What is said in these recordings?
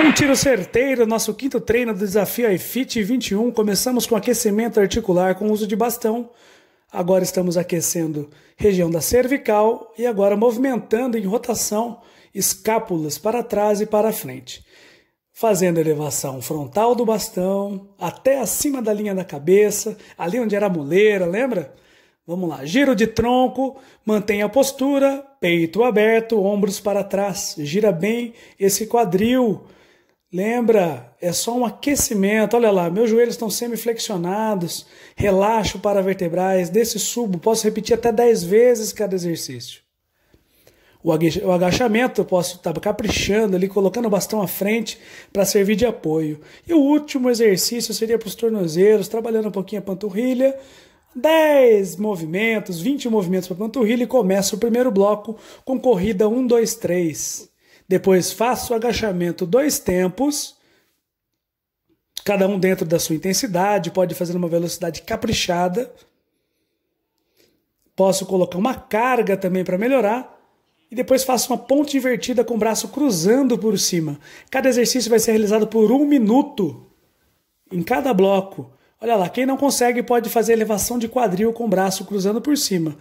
Um tiro certeiro, nosso quinto treino do desafio iFit 21. Começamos com aquecimento articular com uso de bastão. Agora estamos aquecendo região da cervical e agora movimentando em rotação escápulas para trás e para frente. Fazendo elevação frontal do bastão até acima da linha da cabeça, ali onde era a moleira, lembra? Vamos lá, giro de tronco, mantenha a postura, peito aberto, ombros para trás, gira bem esse quadril Lembra, é só um aquecimento. Olha lá, meus joelhos estão semiflexionados. Relaxo para vertebrais, Desse subo. Posso repetir até 10 vezes cada exercício. O agachamento eu posso estar tá caprichando ali, colocando o bastão à frente para servir de apoio. E o último exercício seria para os tornozeiros, trabalhando um pouquinho a panturrilha. 10 movimentos, 20 movimentos para a panturrilha e começa o primeiro bloco com corrida 1, 2, 3. Depois faça o agachamento dois tempos, cada um dentro da sua intensidade, pode fazer uma velocidade caprichada. Posso colocar uma carga também para melhorar. E depois faça uma ponte invertida com o braço cruzando por cima. Cada exercício vai ser realizado por um minuto em cada bloco. Olha lá, quem não consegue pode fazer elevação de quadril com o braço cruzando por cima.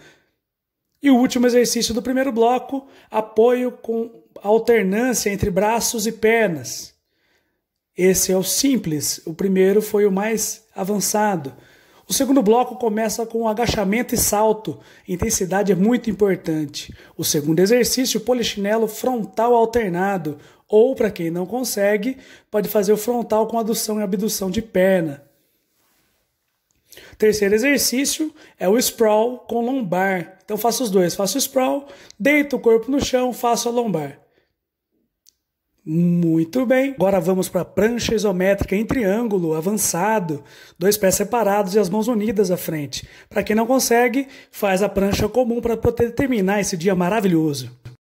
E o último exercício do primeiro bloco, apoio com alternância entre braços e pernas. Esse é o simples, o primeiro foi o mais avançado. O segundo bloco começa com agachamento e salto. Intensidade é muito importante. O segundo exercício, polichinelo frontal alternado, ou para quem não consegue, pode fazer o frontal com adução e abdução de perna. Terceiro exercício é o sprawl com lombar. Então faço os dois, faço o sprawl, deito o corpo no chão, faço a lombar. Muito bem, agora vamos para a prancha isométrica em triângulo, avançado, dois pés separados e as mãos unidas à frente. Para quem não consegue, faz a prancha comum para poder terminar esse dia maravilhoso.